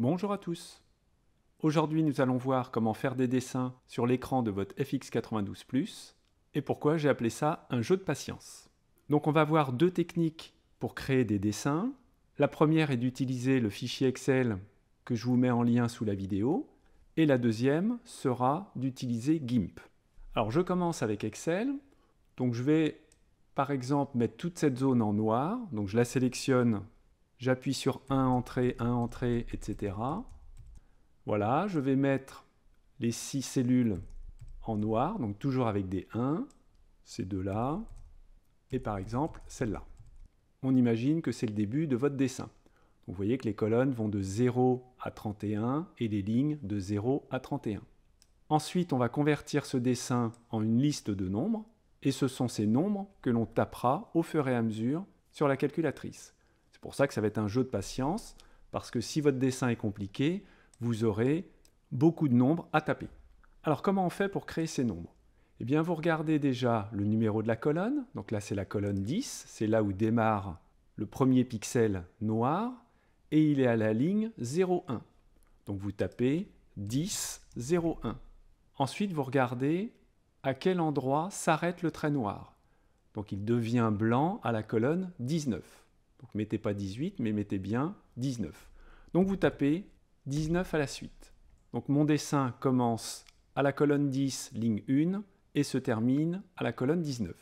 Bonjour à tous Aujourd'hui nous allons voir comment faire des dessins sur l'écran de votre FX92 ⁇ et pourquoi j'ai appelé ça un jeu de patience. Donc on va voir deux techniques pour créer des dessins. La première est d'utiliser le fichier Excel que je vous mets en lien sous la vidéo, et la deuxième sera d'utiliser GIMP. Alors je commence avec Excel, donc je vais par exemple mettre toute cette zone en noir, donc je la sélectionne J'appuie sur 1 entrée, 1 entrée, etc. Voilà, je vais mettre les 6 cellules en noir, donc toujours avec des 1, ces deux-là, et par exemple celle-là. On imagine que c'est le début de votre dessin. Vous voyez que les colonnes vont de 0 à 31 et les lignes de 0 à 31. Ensuite, on va convertir ce dessin en une liste de nombres, et ce sont ces nombres que l'on tapera au fur et à mesure sur la calculatrice. C'est pour ça que ça va être un jeu de patience, parce que si votre dessin est compliqué, vous aurez beaucoup de nombres à taper. Alors comment on fait pour créer ces nombres Eh bien vous regardez déjà le numéro de la colonne, donc là c'est la colonne 10, c'est là où démarre le premier pixel noir, et il est à la ligne 01. Donc vous tapez 10, 01. Ensuite vous regardez à quel endroit s'arrête le trait noir. Donc il devient blanc à la colonne 19. Donc mettez pas 18, mais mettez bien 19. Donc vous tapez 19 à la suite. Donc mon dessin commence à la colonne 10, ligne 1, et se termine à la colonne 19.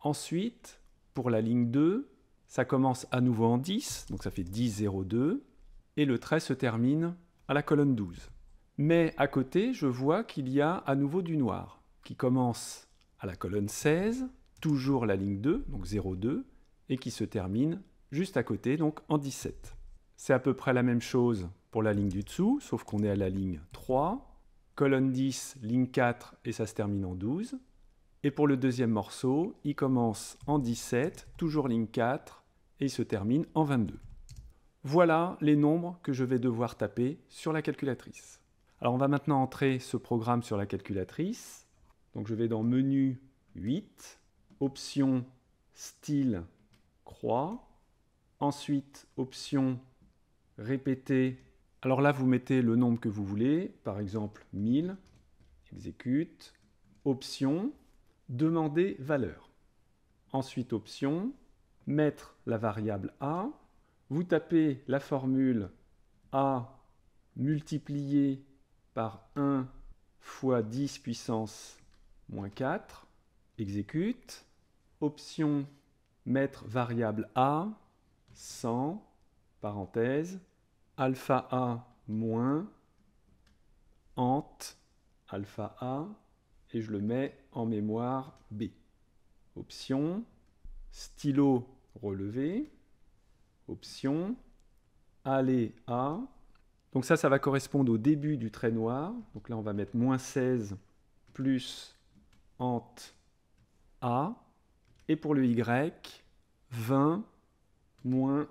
Ensuite, pour la ligne 2, ça commence à nouveau en 10, donc ça fait 10, 0, 2, et le trait se termine à la colonne 12. Mais à côté, je vois qu'il y a à nouveau du noir, qui commence à la colonne 16, toujours la ligne 2, donc 0, 2, et qui se termine juste à côté, donc en 17. C'est à peu près la même chose pour la ligne du dessous, sauf qu'on est à la ligne 3, colonne 10, ligne 4, et ça se termine en 12. Et pour le deuxième morceau, il commence en 17, toujours ligne 4, et il se termine en 22. Voilà les nombres que je vais devoir taper sur la calculatrice. Alors on va maintenant entrer ce programme sur la calculatrice. Donc je vais dans Menu 8, Option, Style, Croix, Ensuite, option répéter. Alors là, vous mettez le nombre que vous voulez, par exemple 1000, exécute, option, demander valeur. Ensuite, option, mettre la variable a, vous tapez la formule a multiplié par 1 fois 10 puissance moins 4, exécute, option, mettre variable a, 100, parenthèse, alpha A moins ant alpha A, et je le mets en mémoire B. Option, stylo relevé, option, aller A. Donc ça, ça va correspondre au début du trait noir. Donc là, on va mettre moins 16 plus ant A. Et pour le Y, 20 moins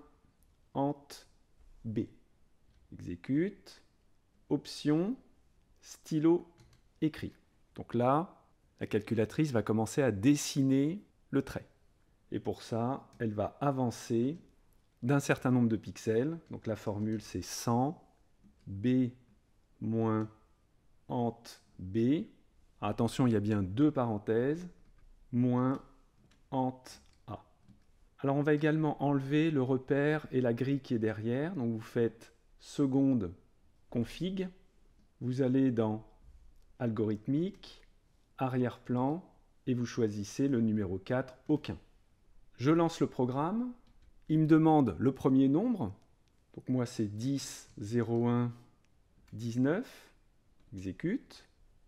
ant B. Exécute. Option, stylo, écrit. Donc là, la calculatrice va commencer à dessiner le trait. Et pour ça, elle va avancer d'un certain nombre de pixels. Donc la formule, c'est 100 B moins ant B. Ah, attention, il y a bien deux parenthèses. Moins alors on va également enlever le repère et la grille qui est derrière. Donc vous faites seconde config, vous allez dans algorithmique, arrière-plan et vous choisissez le numéro 4, aucun. Je lance le programme, il me demande le premier nombre, donc moi c'est 10, 01, 19, exécute,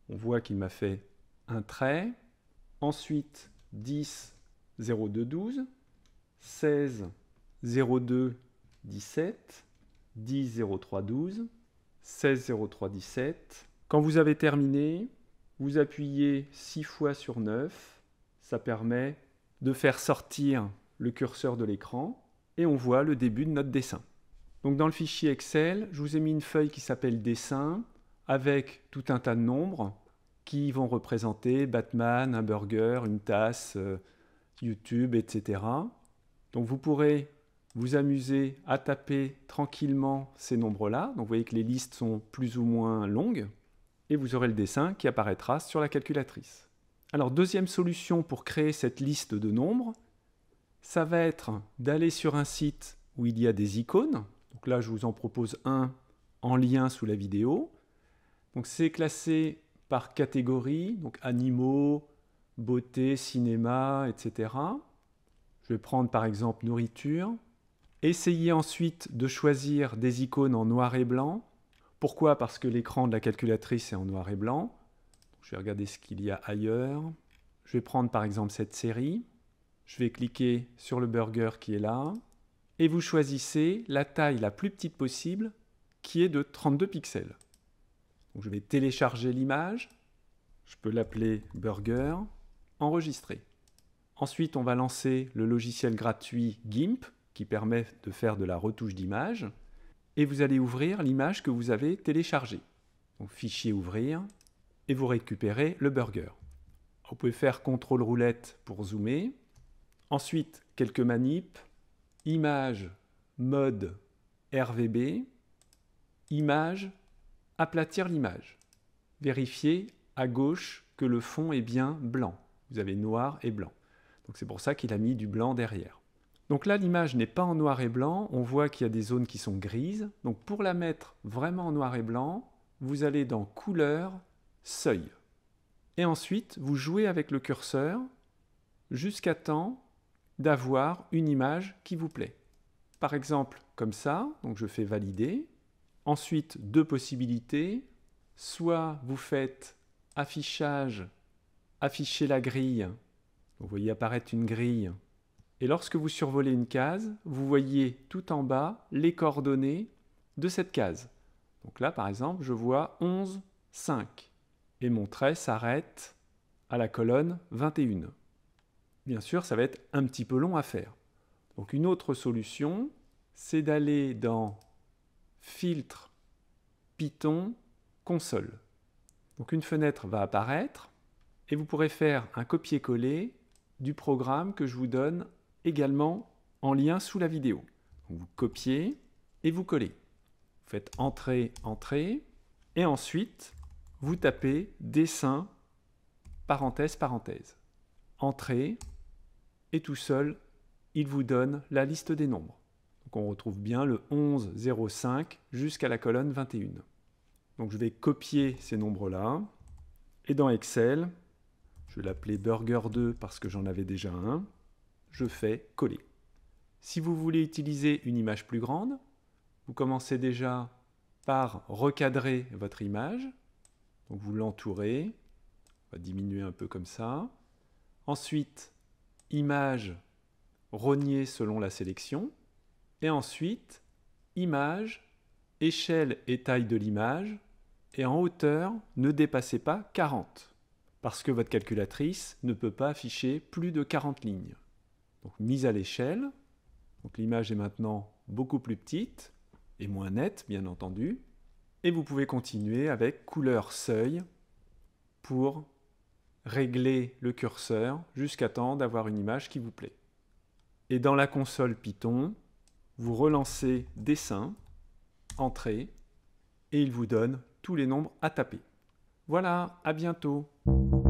on voit qu'il m'a fait un trait, ensuite 10, 02, 12, 16 02 17 10 03 12 16 03 17. Quand vous avez terminé, vous appuyez 6 fois sur 9. Ça permet de faire sortir le curseur de l'écran et on voit le début de notre dessin. Donc dans le fichier Excel, je vous ai mis une feuille qui s'appelle dessin avec tout un tas de nombres qui vont représenter Batman, un burger, une tasse, euh, YouTube, etc. Donc vous pourrez vous amuser à taper tranquillement ces nombres-là. Donc vous voyez que les listes sont plus ou moins longues et vous aurez le dessin qui apparaîtra sur la calculatrice. Alors deuxième solution pour créer cette liste de nombres, ça va être d'aller sur un site où il y a des icônes. Donc là je vous en propose un en lien sous la vidéo. Donc c'est classé par catégorie, donc animaux, beauté, cinéma, etc. Je vais prendre par exemple nourriture. Essayez ensuite de choisir des icônes en noir et blanc. Pourquoi Parce que l'écran de la calculatrice est en noir et blanc. Je vais regarder ce qu'il y a ailleurs. Je vais prendre par exemple cette série. Je vais cliquer sur le burger qui est là. Et vous choisissez la taille la plus petite possible qui est de 32 pixels. je vais télécharger l'image. Je peux l'appeler burger. Enregistrer. Ensuite, on va lancer le logiciel gratuit GIMP qui permet de faire de la retouche d'image. Et vous allez ouvrir l'image que vous avez téléchargée. Donc fichier ouvrir et vous récupérez le burger. Vous pouvez faire contrôle roulette pour zoomer. Ensuite, quelques manips. Image, mode, RVB. Image, aplatir l'image. Vérifiez à gauche que le fond est bien blanc. Vous avez noir et blanc. Donc c'est pour ça qu'il a mis du blanc derrière. Donc là, l'image n'est pas en noir et blanc, on voit qu'il y a des zones qui sont grises. Donc pour la mettre vraiment en noir et blanc, vous allez dans Couleur, Seuil. Et ensuite, vous jouez avec le curseur jusqu'à temps d'avoir une image qui vous plaît. Par exemple, comme ça, donc je fais Valider. Ensuite, deux possibilités. Soit vous faites Affichage, afficher la grille vous voyez apparaître une grille. Et lorsque vous survolez une case, vous voyez tout en bas les coordonnées de cette case. Donc là, par exemple, je vois 11, 5. Et mon trait s'arrête à la colonne 21. Bien sûr, ça va être un petit peu long à faire. Donc une autre solution, c'est d'aller dans Filtre, Python, Console. Donc une fenêtre va apparaître et vous pourrez faire un copier-coller du programme que je vous donne également en lien sous la vidéo. Vous copiez et vous collez. Vous faites entrée, entrée, et ensuite vous tapez dessin, parenthèse, parenthèse. Entrée, et tout seul, il vous donne la liste des nombres. Donc on retrouve bien le 11, jusqu'à la colonne 21. Donc je vais copier ces nombres-là, et dans Excel, je l'appelais Burger 2 parce que j'en avais déjà un. Je fais coller. Si vous voulez utiliser une image plus grande, vous commencez déjà par recadrer votre image. Donc vous l'entourez. On va diminuer un peu comme ça. Ensuite, image rogner selon la sélection. Et ensuite, image, échelle et taille de l'image. Et en hauteur, ne dépassez pas 40 parce que votre calculatrice ne peut pas afficher plus de 40 lignes. Donc mise à l'échelle, donc l'image est maintenant beaucoup plus petite et moins nette bien entendu. Et vous pouvez continuer avec couleur seuil pour régler le curseur jusqu'à temps d'avoir une image qui vous plaît. Et dans la console Python, vous relancez dessin, entrée, et il vous donne tous les nombres à taper. Voilà, à bientôt Thank you.